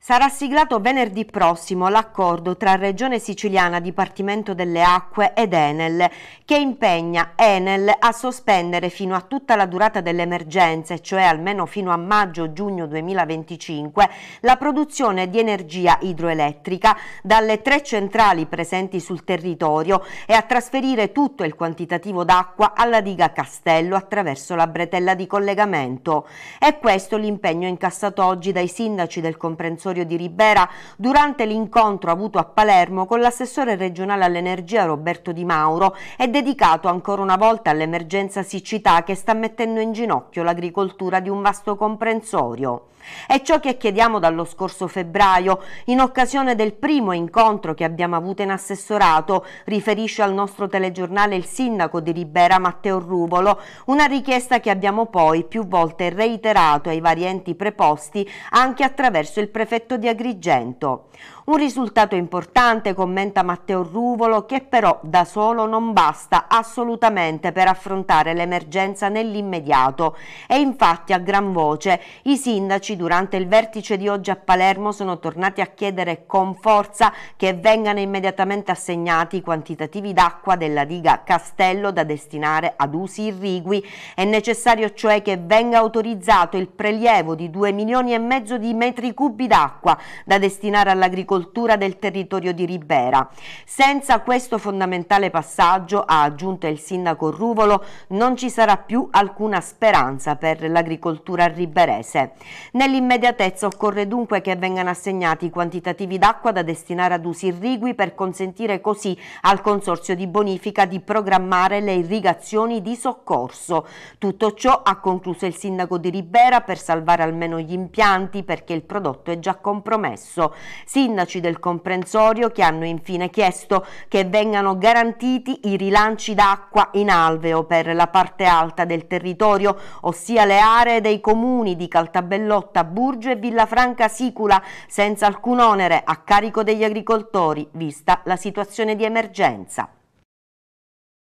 Sarà siglato venerdì prossimo l'accordo tra Regione Siciliana Dipartimento delle Acque ed Enel che impegna Enel a sospendere fino a tutta la durata dell'emergenza, cioè almeno fino a maggio-giugno 2025, la produzione di energia idroelettrica dalle tre centrali presenti sul territorio e a trasferire tutto il quantitativo d'acqua alla diga Castello attraverso la bretella di collegamento. È questo l'impegno incassato oggi dai sindaci del comprensorio territorio di Ribera durante l'incontro avuto a Palermo con l'assessore regionale all'energia Roberto Di Mauro è dedicato ancora una volta all'emergenza siccità che sta mettendo in ginocchio l'agricoltura di un vasto comprensorio. È ciò che chiediamo dallo scorso febbraio, in occasione del primo incontro che abbiamo avuto in assessorato, riferisce al nostro telegiornale il sindaco di Ribera Matteo Ruvolo, una richiesta che abbiamo poi più volte reiterato ai vari enti preposti anche attraverso il prefetto prefetto di Agrigento. Un risultato importante, commenta Matteo Ruvolo, che però da solo non basta assolutamente per affrontare l'emergenza nell'immediato. E infatti a gran voce i sindaci durante il vertice di oggi a Palermo sono tornati a chiedere con forza che vengano immediatamente assegnati i quantitativi d'acqua della diga Castello da destinare ad usi irrigui. È necessario cioè che venga autorizzato il prelievo di 2 milioni e mezzo di metri cubi d'acqua da destinare all'agricoltura l'agricoltura del territorio di Ribera. Senza questo fondamentale passaggio, ha aggiunto il sindaco Ruvolo, non ci sarà più alcuna speranza per l'agricoltura riberese. Nell'immediatezza occorre dunque che vengano assegnati quantitativi d'acqua da destinare ad usi irrigui per consentire così al Consorzio di Bonifica di programmare le irrigazioni di soccorso. Tutto ciò ha concluso il sindaco di Ribera per salvare almeno gli impianti perché il prodotto è già compromesso. Sin sindaci del comprensorio che hanno infine chiesto che vengano garantiti i rilanci d'acqua in alveo per la parte alta del territorio, ossia le aree dei comuni di Caltabellotta, Burgio e Villafranca Sicula, senza alcun onere a carico degli agricoltori, vista la situazione di emergenza.